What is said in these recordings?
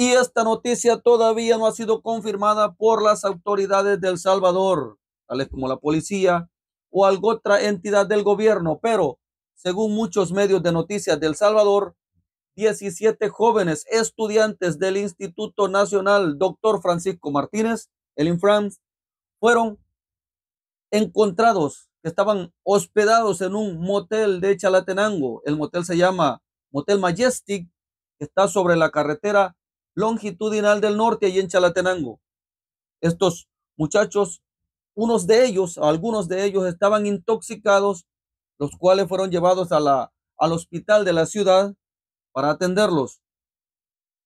y esta noticia todavía no ha sido confirmada por las autoridades del Salvador, tales como la policía o alguna otra entidad del gobierno, pero según muchos medios de noticias del Salvador, 17 jóvenes estudiantes del Instituto Nacional Dr. Francisco Martínez, el Infrans, fueron encontrados estaban hospedados en un motel de Chalatenango. El motel se llama Motel Majestic, que está sobre la carretera longitudinal del norte, y en Chalatenango. Estos muchachos, unos de ellos, algunos de ellos estaban intoxicados, los cuales fueron llevados a la, al hospital de la ciudad para atenderlos.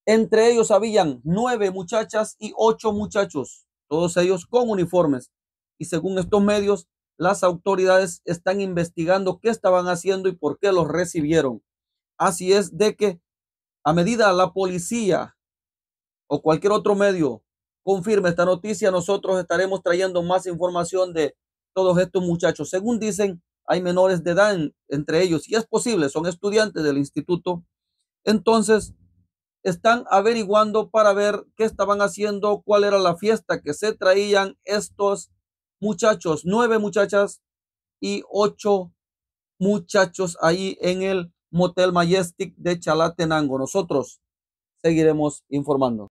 Entre ellos habían nueve muchachas y ocho muchachos, todos ellos con uniformes. Y según estos medios, las autoridades están investigando qué estaban haciendo y por qué los recibieron. Así es de que a medida la policía o cualquier otro medio confirme esta noticia, nosotros estaremos trayendo más información de todos estos muchachos. Según dicen, hay menores de edad entre ellos y es posible, son estudiantes del instituto. Entonces, están averiguando para ver qué estaban haciendo, cuál era la fiesta que se traían estos muchachos, nueve muchachas y ocho muchachos ahí en el Motel Majestic de Chalatenango. Nosotros seguiremos informando.